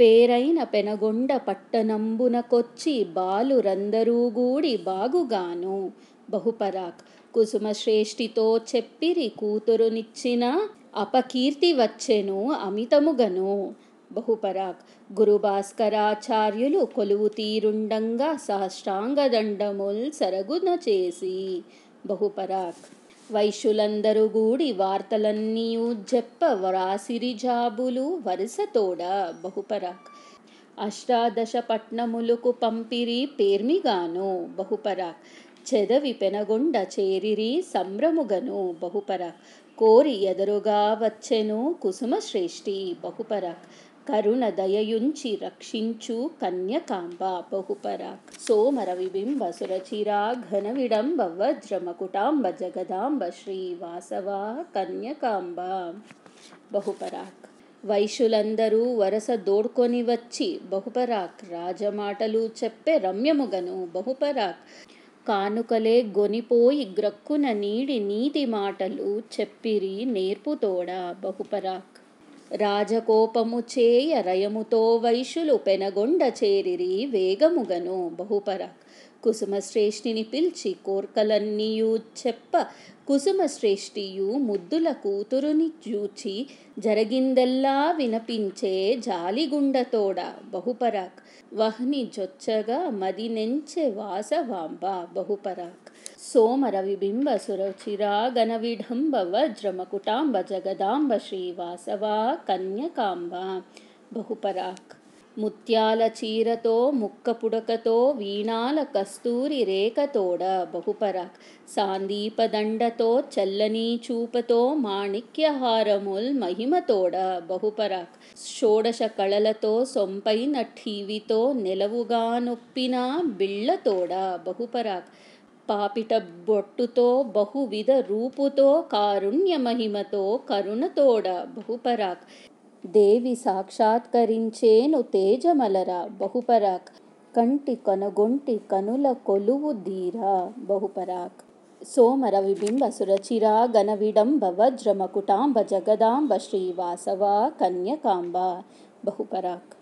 పేరైన పెనగొండ పట్టణంబునకొచ్చి బాలురందరూ గూడి బాగుగాను బహుపరాక్ కుసుమశ్రేష్ఠితో చెప్పిరి కూతురునిచ్చిన అపకీర్తి వచ్చెను అమితముగను బహుపరాక్ గురుభాస్కరాచార్యులు కొలువు తీరుండంగా సహస్రాంగదండముల్ సరగున చేసి బహుపరాక్ వైశ్యులందరూ గూడి వార్తలన్నీ చెప్ప వరాసిరి జాబులు వరుసతోడ బహుపరాక్ అష్టాదశ పట్నములకు పంపిరి పేర్మిగాను బహుపరాక్ చెదవి పెనగొండ చేరిరి సంభ్రముగను బహుపరాక్ కోరి ఎదురుగా వచ్చెను కుసుమ శ్రేష్ఠి బహుపరాక్ కరుణ దయయుంచి రక్షించు కన్యకాంబ బహుపరాక్ సోమర విబింబ సురచిరా ఘన విడంబ వజ్రమకుటాంబ జగదాంబ శ్రీవాసవా కన్యకాంబ బహుపరాక్ వైశులందరూ వరస దోడ్కొని వచ్చి బహుపరాక్ రాజమాటలు చెప్పే రమ్యముగను బహుపరాక్ కానుకలే గొనిపోయి గ్రక్కున నీడి నీతి మాటలు చెప్పిరి నేర్పుతోడా బహుపరాక్ రాజకోపము చేయ రయముతో వైశ్యులు పెనగొండ చేరిరి వేగముగను బహుపర కుసుమశ్రేష్ఠిని పిలిచి కోర్కలన్నీయు చెప్ప కుసుమశ్రేష్ఠియు ముద్దుల కూతురుని చూచి జరిగిందెల్లా వినపించే జాలిగుండతోడ బహుపరాక్ వహ్ని జొచ్చగా మదినెంచే వాసవాంబ బహుపరాక్ सोमरविबिम्बसुरचिरागणविडम्ब वज्रमकुटाम्ब जगदाम्ब श्रीवासवा कन्यकाम्ब बहुपराक् ముత్యాల చీరతో ముక్క పుడకతో వీణాల కస్తూరి రేఖతోడ బహుపరాక్ సాందీపదండతో చల్లని చూపతో మాణిక్యహారముల్ మహిమతోడ బహుపరాక్ షోడశ కళలతో సొంపైన ఠీవితో నెలవుగా నొప్పిన బిళ్ళతోడ బహుపరాక్ పాపిట బొట్టుతో బహువిధ రూపుతో కారుణ్య మహిమతో కరుణతోడ బహుపరాక్ దేవి సాక్షాత్కరించేను తేజమలరా బహుపరాక్ కంటి కనుగొంటి కనుల కొలువు ధీరా బహుపరాక్ సోమర విబింబ సురచిరా గణవిడంబ వజ్రమకుటాంబ జగదాంబ శ్రీవాసవ కన్యకాంబ బహుపరాక్